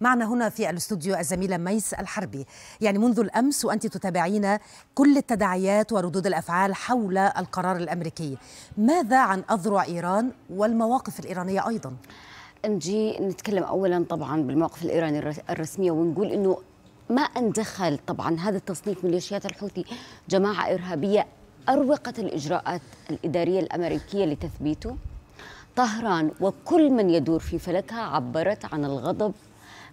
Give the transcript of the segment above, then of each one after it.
معنا هنا في الاستوديو الزميلة ميس الحربي يعني منذ الأمس وأنت تتابعين كل التداعيات وردود الأفعال حول القرار الأمريكي ماذا عن أذرع إيران والمواقف الإيرانية أيضا؟ نجي نتكلم أولا طبعا بالمواقف الإيرانية الرسمية ونقول أنه ما ان دخل طبعا هذا التصنيف ميليشيات الحوثي جماعة إرهابية أروقت الإجراءات الإدارية الأمريكية لتثبيته طهران وكل من يدور في فلكها عبرت عن الغضب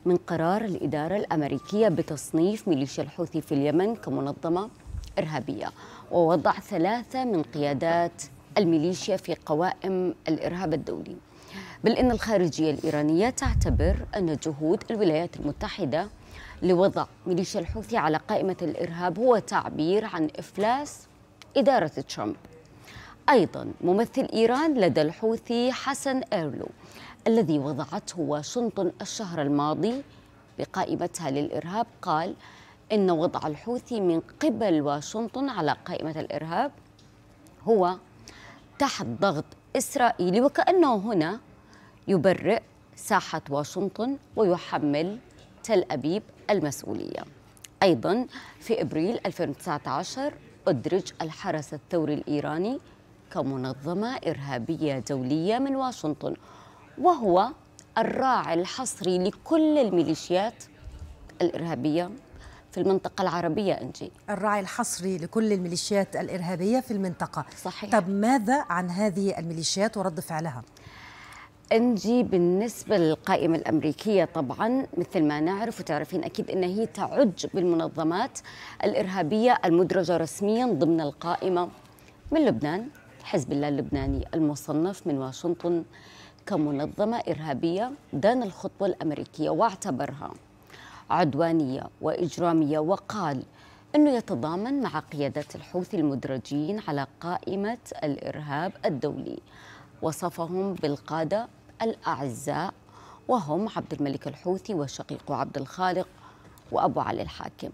من قرار الإدارة الأمريكية بتصنيف ميليشيا الحوثي في اليمن كمنظمة إرهابية ووضع ثلاثة من قيادات الميليشيا في قوائم الإرهاب الدولي بل إن الخارجية الإيرانية تعتبر أن جهود الولايات المتحدة لوضع ميليشيا الحوثي على قائمة الإرهاب هو تعبير عن إفلاس إدارة ترامب أيضا ممثل إيران لدى الحوثي حسن إيرلو الذي وضعته واشنطن الشهر الماضي بقائمتها للإرهاب قال إن وضع الحوثي من قبل واشنطن على قائمة الإرهاب هو تحت ضغط إسرائيلي وكأنه هنا يبرئ ساحة واشنطن ويحمل تل أبيب المسؤولية أيضا في إبريل 2019 أدرج الحرس الثوري الإيراني كمنظمة إرهابية دولية من واشنطن وهو الراعي الحصري لكل الميليشيات الإرهابية في المنطقة العربية إنجي الراعي الحصري لكل الميليشيات الإرهابية في المنطقة صحيح طب ماذا عن هذه الميليشيات ورد فعلها؟ انجي بالنسبه للقائمه الامريكيه طبعا مثل ما نعرف وتعرفين اكيد ان هي تعج بالمنظمات الارهابيه المدرجه رسميا ضمن القائمه من لبنان حزب الله اللبناني المصنف من واشنطن كمنظمة إرهابية دان الخطوة الأمريكية واعتبرها عدوانية وإجرامية وقال أنه يتضامن مع قيادة الحوثي المدرجين على قائمة الإرهاب الدولي وصفهم بالقادة الأعزاء وهم عبد الملك الحوثي وشقيقه عبد الخالق وأبو علي الحاكم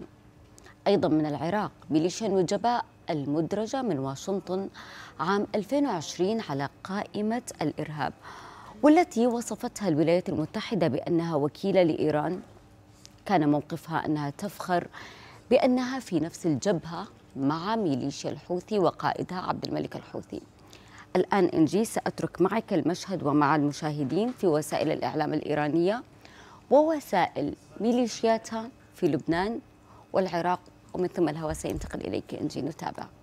أيضا من العراق ميليشيا النجباء المدرجة من واشنطن عام 2020 على قائمة الإرهاب والتي وصفتها الولايات المتحدة بأنها وكيلة لإيران كان موقفها أنها تفخر بأنها في نفس الجبهة مع ميليشيا الحوثي وقائدها عبد الملك الحوثي الآن إنجي سأترك معك المشهد ومع المشاهدين في وسائل الإعلام الإيرانية ووسائل ميليشياتها في لبنان والعراق ومن ثم الهوى سينتقل إليك إنجي نتابع